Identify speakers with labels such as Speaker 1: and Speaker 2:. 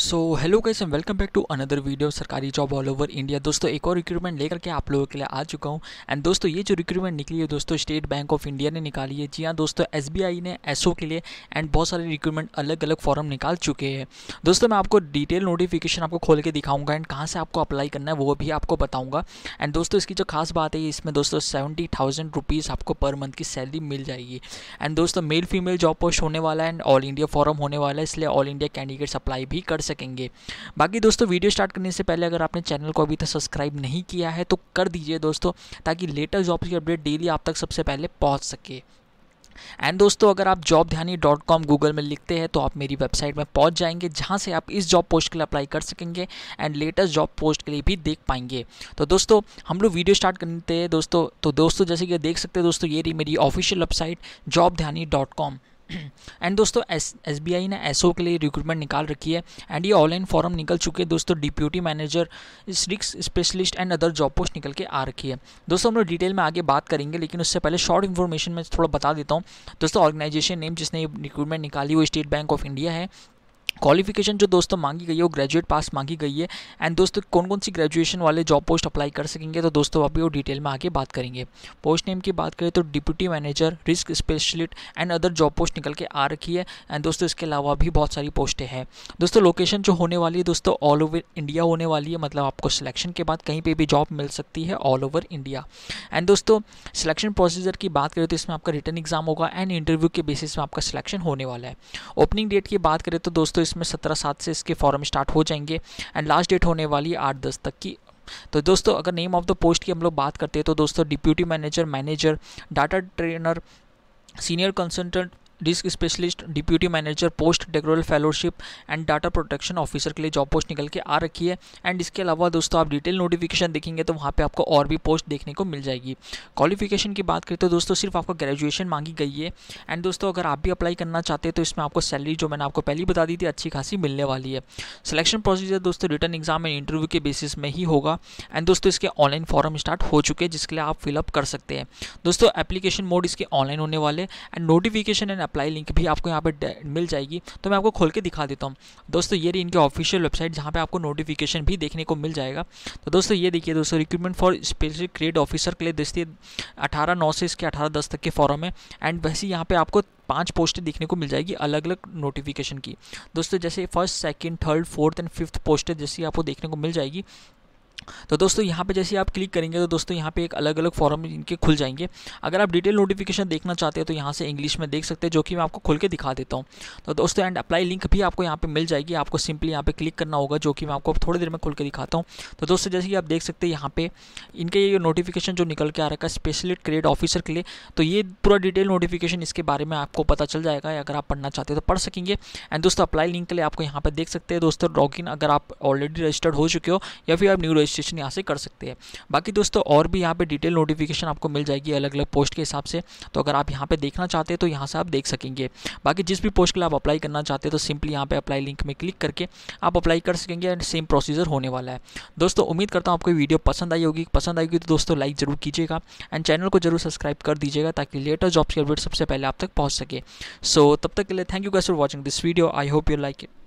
Speaker 1: सो hello कैसे welcome back to another video सरकारी job all over India दोस्तों एक और रिक्रूटमेंट लेकर के आप लोगों के लिए आ चुका हूँ एंड दोस्तों ये जो रिक्रूटमेंट निकली है दोस्तों स्टेट बैंक ऑफ इंडिया ने निकाली है जी हाँ दोस्तों एसबीआई ने एसओ के लिए एंड बहुत सारे रिक्रूटमेंट अलग अलग फॉर्म निकाल चुके हैं दोस्तों मैं आपको डिटेल नोटिफिकेशन आपको खोल के दिखाऊंगा एंड कहाँ से आपको अप्लाई करना है वो भी आपको बताऊँगा एंड दोस्तों इसकी जो खास बात है इसमें दोस्तों सेवेंटी थाउजेंड रुपीज़ आपको पर मंथ की सैलरी मिल जाएगी एंड दोस्तों मेल फीमेल जॉब पोस्ट होने वाला है एंड ऑल इंडिया फॉर्म होने वाला है इसलिए ऑल इंडिया कैंडिडेट्स अप्लाई भी कर सकेंगे बाकी दोस्तों वीडियो स्टार्ट करने से पहले अगर आपने चैनल को अभी तक सब्सक्राइब नहीं किया है तो कर दीजिए दोस्तों ताकि लेटेस्ट जॉब्स की अपडेट डेली आप तक सबसे पहले पहुँच सके एंड दोस्तों अगर आप job Dhyani dot com Google में लिखते हैं तो आप मेरी वेबसाइट में पहुंच जाएंगे जहां से आप इस जॉब पोस्ट के लिए अप्लाई कर सकेंगे एंड लेटेस्ट जॉब पोस्ट के लिए भी देख पाएंगे तो दोस्तों हम लोग वीडियो स्टार्ट करते हैं दोस्तों तो दोस्तों जैसे कि देख सकते हैं दोस्तों ये रही मेरी official website job Dhyani dot com and दोस्तों एस एस ने एसओ के लिए रिक्रूटमेंट निकाल रखी है एंड ये ऑनलाइन फॉर्म निकल चुके हैं दोस्तों डिप्यूटी मैनेजर रिक्स specialist and other job post निकल के आ रखी है दोस्तों हम लोग डिटेल में आगे बात करेंगे लेकिन उससे पहले शॉर्ट इन्फॉर्मेशन में थोड़ा बता देता हूँ दोस्तों ऑर्गेनाइजेशन नेम जिसने रिक्रूटमेंट निकाली वो स्टेट बैंक ऑफ इंडिया है क्वालिफिकेशन जो दोस्तों मांगी गई है वो ग्रेजुएट पास मांगी गई है एंड दोस्तों कौन कौन सी ग्रेजुएशन वाले जॉब पोस्ट अप्लाई कर सकेंगे तो दोस्तों अभी वो डिटेल में आगे बात करेंगे पोस्ट नेम की बात करें तो deputy manager risk specialist and other job post निकल के आ रखी है एंड दोस्तों इसके अलावा भी बहुत सारी पोस्टें हैं दोस्तों लोकेशन जो होने वाली है दोस्तों ऑल ओवर इंडिया होने वाली है मतलब आपको सिलेक्शन के बाद कहीं पर भी जॉब मिल सकती है ऑल ओवर इंडिया एंड दोस्तों सिलेक्शन प्रोसीजर की बात करें तो इसमें आपका रिटर्न एग्जाम होगा एंड इंटरव्यू के बेसिस में आपका सिलेक्शन होने वाला है ओपनिंग डेट की बात करें तो दोस्तों तो इसमें सत्रह सात से इसके फॉर्म स्टार्ट हो जाएंगे एंड लास्ट डेट होने वाली आठ दस तक की तो दोस्तों अगर नेम ऑफ द पोस्ट की हम लोग बात करते हैं तो दोस्तों deputy manager manager data trainer senior consultant risk specialist deputy manager postdoctoral fellowship and data protection officer के लिए जॉब पोस्ट निकल के आ रखी है एंड इसके अलावा दोस्तों आप डिटेल नोटिफिकेशन देखेंगे तो वहाँ पर आपको और भी पोस्ट देखने को मिल जाएगी क्वालिफिकेशन की बात करें तो दोस्तों सिर्फ आपका ग्रेजुएशन मांगी गई है एंड दोस्तों अगर आप भी अप्लाई करना चाहते हैं तो इसमें आपको सैलरी जो मैंने आपको पहले बता दी थी अच्छी खासी मिलने वाली है सिलेक्शन प्रोसीजर दोस्तों रिटर्न एग्जाम एंड इंटरव्यू के बेसिस में ही होगा एंड दोस्तों इसके ऑनलाइन फॉर्म स्टार्ट हो चुके हैं जिसके लिए आप फिलअप कर सकते हैं दोस्तों एप्लीकेशन मोड इसके ऑनलाइन होने वाले and notification and apply link भी आपको यहाँ पर मिल जाएगी तो मैं आपको खोल के दिखा देता हूँ दोस्तों ये रही इनके ऑफिशियल वेबसाइट जहाँ पर आपको नोटिफिकेशन भी देखने को मिल जाएगा तो दोस्तों ये देखिए दोस्तों रिक्रूटमेंट फॉर स्पेशल क्रिएट ऑफिसर के लिए दस्ती अठारह नौ से इसके अठारह दस तक के फॉरम है एंड वैसे यहाँ पर आपको पांच पोस्टें देखने को मिल जाएगी अलग अलग नोटिफिकेशन की दोस्तों जैसे first second third fourth and fifth पोस्टें जैसे आपको देखने को मिल जाएगी तो दोस्तों यहाँ पे जैसे आप क्लिक करेंगे तो दोस्तों यहाँ पे एक अलग अलग फॉर्म इनके खुल जाएंगे अगर आप डिटेल नोटिफिकेशन देखना चाहते हो तो यहाँ से इंग्लिश में देख सकते हैं जो कि मैं आपको खुल के दिखा देता हूँ तो दोस्तों एंड अप्लाई लिंक भी आपको यहाँ पर मिल जाएगी आपको सिंपली यहाँ पर क्लिक करना होगा जो कि मैं आपको थोड़ी देर में खुल के दिखाता हूँ तो दोस्तों जैसे कि आप देख सकते हैं यहाँ पे इनके ये नोटिफिकेशन जो निकल के आ रहा है स्पेशलिट क्रेड ऑफिसर के लिए तो ये पूरा डिटेल नोटिफिकेशन इसके बारे में आपको पता चल जाएगा अगर आप पढ़ना चाहते हो तो पढ़ सकेंगे एंड दोस्तों अप्लाई लिंक के लिए आपको यहाँ पर देख सकते हैं दोस्तों लॉग अगर आप ऑलरेडी रजिस्टर्ड हो चुके हो या फिर आप न्यू रजिस्टर रजिस्ट्रेशन यहाँ से कर सकते हैं बाकी दोस्तों और भी यहाँ पर डिटेल नोटिफिकेशन आपको मिल जाएगी अलग अलग पोस्ट के हिसाब से तो अगर आप यहाँ पर देखना चाहते हैं तो यहाँ से आप देख सकेंगे बाकी जिस भी पोस्ट के लिए आप अप्लाई करना चाहते हैं तो सिंपली यहाँ पर अप्लाई लिंक में क्लिक करके आप अप्लाई कर सकेंगे एंड सेम प्रोसीजर होने वाला है दोस्तों उम्मीद करता हूँ आपको वीडियो पसंद आई होगी पसंद आएगी तो दोस्तों लाइक जरूर कीजिएगा एंड चैनल को जरूर सब्सक्राइब कर दीजिएगा ताकि लेटेस्ट जॉब्स की अपडेट सबसे पहले आप तक पहुँच सके सो तब तक के लिए thank you guys for watching this video I hope you like it